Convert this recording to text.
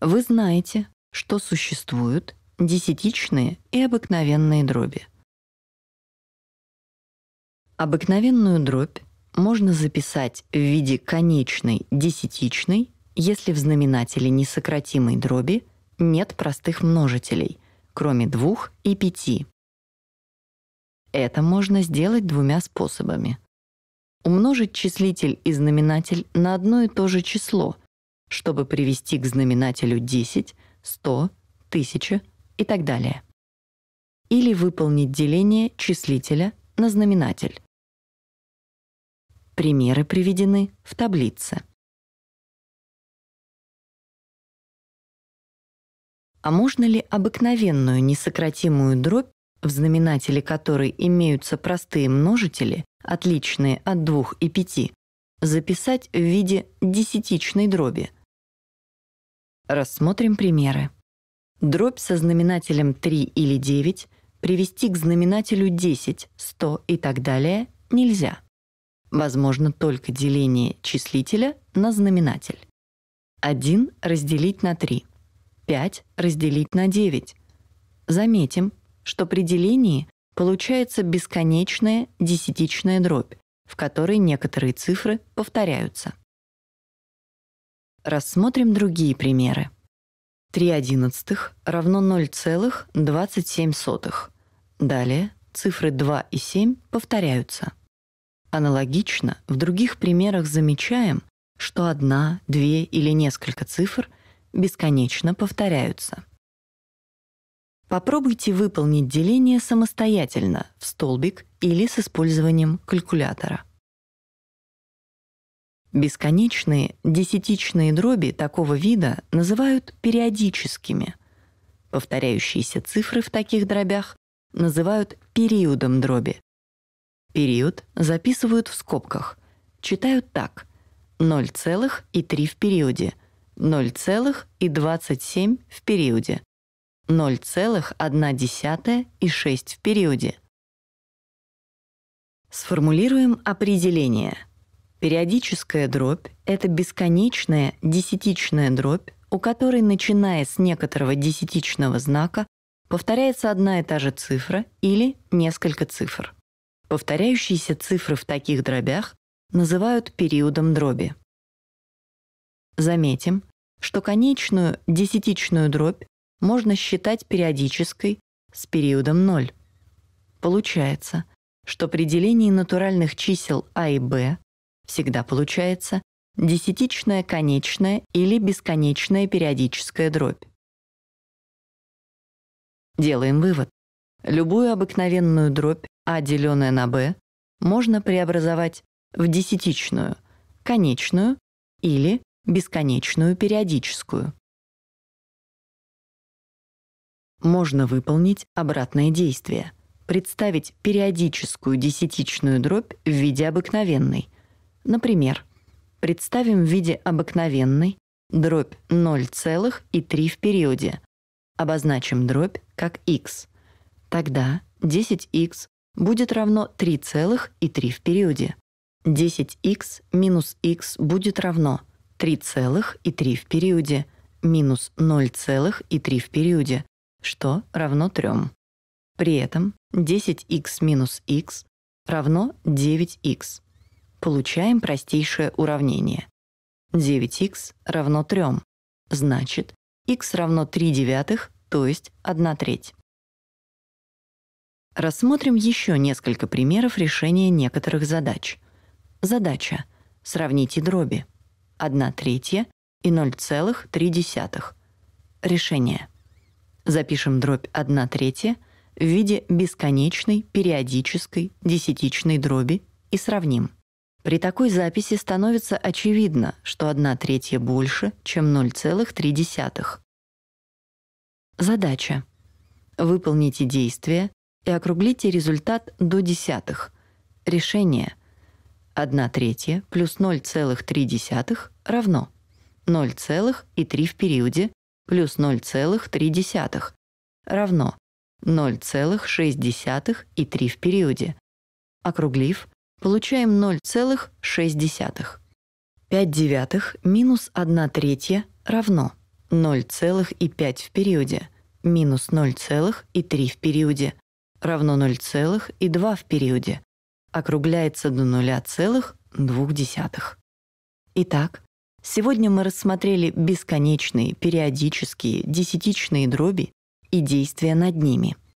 Вы знаете, что существуют десятичные и обыкновенные дроби. Обыкновенную дробь можно записать в виде конечной десятичной, если в знаменателе несократимой дроби нет простых множителей, кроме двух и пяти. Это можно сделать двумя способами. Умножить числитель и знаменатель на одно и то же число, чтобы привести к знаменателю 10, 100, 1000 и так далее. Или выполнить деление числителя на знаменатель. Примеры приведены в таблице. А можно ли обыкновенную несократимую дробь, в знаменателе которой имеются простые множители, отличные от двух и пяти, записать в виде десятичной дроби – Рассмотрим примеры. Дробь со знаменателем 3 или 9 привести к знаменателю 10, 100 и так далее нельзя. Возможно только деление числителя на знаменатель. 1 разделить на 3, 5 разделить на 9. Заметим, что при делении получается бесконечная десятичная дробь, в которой некоторые цифры повторяются. Рассмотрим другие примеры. 3 одиннадцатых равно 0,27. Далее цифры 2 и 7 повторяются. Аналогично в других примерах замечаем, что одна, две или несколько цифр бесконечно повторяются. Попробуйте выполнить деление самостоятельно в столбик или с использованием калькулятора. Бесконечные десятичные дроби такого вида называют периодическими. Повторяющиеся цифры в таких дробях называют периодом дроби. Период записывают в скобках. Читают так. 0,3 в периоде, 0,27 в периоде, 0,1 и 6 в периоде. Сформулируем определение – Периодическая дробь — это бесконечная десятичная дробь, у которой, начиная с некоторого десятичного знака, повторяется одна и та же цифра или несколько цифр. Повторяющиеся цифры в таких дробях называют периодом дроби. Заметим, что конечную десятичную дробь можно считать периодической с периодом 0. Получается, что при делении натуральных чисел а и b всегда получается десятичная конечная или бесконечная периодическая дробь. Делаем вывод. Любую обыкновенную дробь А, деленная на b, можно преобразовать в десятичную, конечную или бесконечную периодическую. Можно выполнить обратное действие. Представить периодическую десятичную дробь в виде обыкновенной — Например, представим в виде обыкновенной дробь 0,3 в периоде. Обозначим дробь как x. Тогда 10x будет равно 3,3 в периоде. 10x минус x будет равно 3,3 в периоде минус 0,3 в периоде, что равно 3. При этом 10x минус x равно 9x. Получаем простейшее уравнение. 9х равно 3. Значит, x равно 3 девятых, то есть 1 треть. Рассмотрим еще несколько примеров решения некоторых задач. Задача. Сравните дроби. 1 третья и 0,3. Решение. Запишем дробь 1 третья в виде бесконечной периодической десятичной дроби и сравним. При такой записи становится очевидно, что 1 третья больше, чем 0,3. Задача. Выполните действие и округлите результат до десятых. Решение. 1 третья плюс 0,3 равно 0,3 в периоде плюс 0,3 равно 0,6 и 3 в периоде. Округлив, получаем 0,6. 5 девятых минус 1 третья равно 0,5 в периоде минус 0,3 в периоде равно 0,2 в периоде, округляется до 0,2. Итак, сегодня мы рассмотрели бесконечные, периодические, десятичные дроби и действия над ними —